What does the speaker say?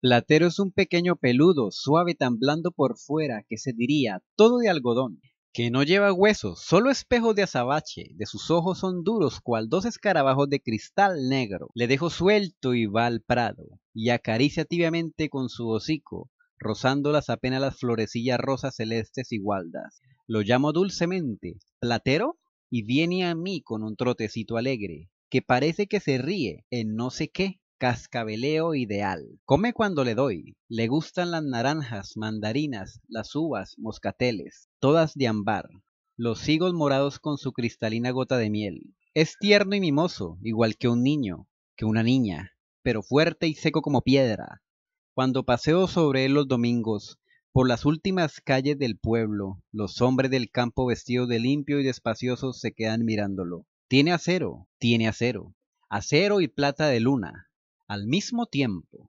Platero es un pequeño peludo, suave tan blando por fuera que se diría todo de algodón, que no lleva huesos, solo espejos de azabache, de sus ojos son duros cual dos escarabajos de cristal negro. Le dejo suelto y va al prado, y acaricia tibiamente con su hocico, rozándolas apenas las florecillas rosas celestes y gualdas. Lo llamo dulcemente, platero, y viene a mí con un trotecito alegre, que parece que se ríe en no sé qué, Cascabeleo ideal. Come cuando le doy. Le gustan las naranjas, mandarinas, las uvas, moscateles, todas de ambar. Los higos morados con su cristalina gota de miel. Es tierno y mimoso, igual que un niño, que una niña, pero fuerte y seco como piedra. Cuando paseo sobre él los domingos, por las últimas calles del pueblo, los hombres del campo vestidos de limpio y despacioso se quedan mirándolo. Tiene acero, tiene acero, acero y plata de luna, al mismo tiempo